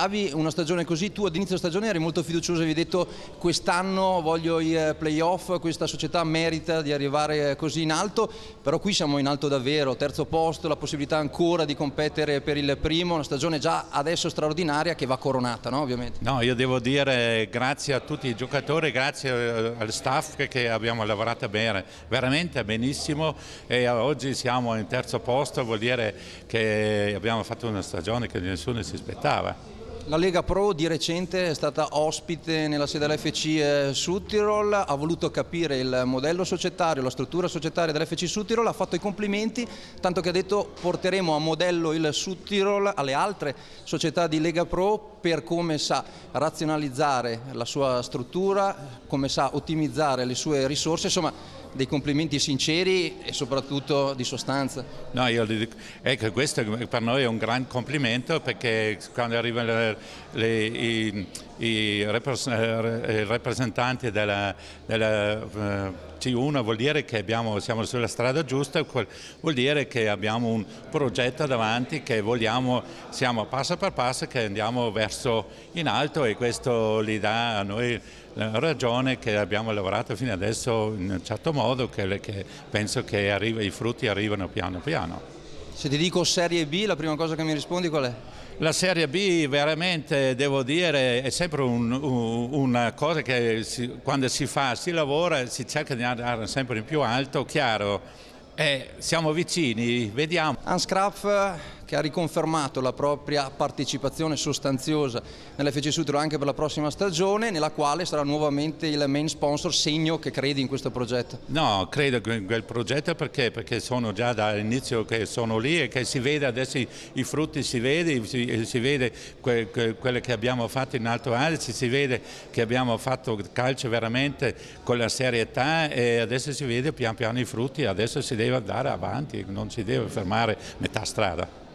Avi, una stagione così, tu ad inizio stagione eri molto fiducioso, avevi detto quest'anno voglio i playoff, questa società merita di arrivare così in alto, però qui siamo in alto davvero, terzo posto, la possibilità ancora di competere per il primo, una stagione già adesso straordinaria che va coronata, no? ovviamente. No, io devo dire grazie a tutti i giocatori, grazie eh, al staff che abbiamo lavorato bene, veramente benissimo e oggi siamo in terzo posto, vuol dire che abbiamo fatto una stagione che nessuno si aspettava. La Lega Pro di recente è stata ospite nella sede dell'FC eh, Sudtirol, ha voluto capire il modello societario, la struttura societaria dell'FC Sudtirol, ha fatto i complimenti, tanto che ha detto porteremo a modello il Sudtirol alle altre società di Lega Pro per come sa razionalizzare la sua struttura, come sa ottimizzare le sue risorse, insomma dei complimenti sinceri e soprattutto di sostanza. No, io dico, ecco questo per noi è un gran complimento perché quando arriva la le, i, eh, i, rappresentanti della, della C1 eh, vuol dire che abbiamo, siamo sulla strada giusta, vuol dire che abbiamo un progetto davanti che vogliamo, siamo passo per passo che andiamo verso in alto e questo gli dà a noi la ragione che abbiamo lavorato fino adesso in un certo modo che, che penso che arriva, i frutti arrivano piano piano. Se ti dico Serie B, la prima cosa che mi rispondi qual è? La Serie B veramente, devo dire, è sempre un, un, una cosa che si, quando si fa, si lavora, si cerca di andare sempre in più alto, chiaro. Eh, siamo vicini, vediamo. Hans Kraff che ha riconfermato la propria partecipazione sostanziosa nell'FC Sutro anche per la prossima stagione, nella quale sarà nuovamente il main sponsor, segno che credi in questo progetto. No, credo in quel progetto perché, perché sono già dall'inizio che sono lì e che si vede adesso i, i frutti, si vede, si, eh, si vede que, que, quelle che abbiamo fatto in Alto Alice, si vede che abbiamo fatto calcio veramente con la serietà e adesso si vede pian piano i frutti, adesso si deve andare avanti, non si deve fermare metà strada.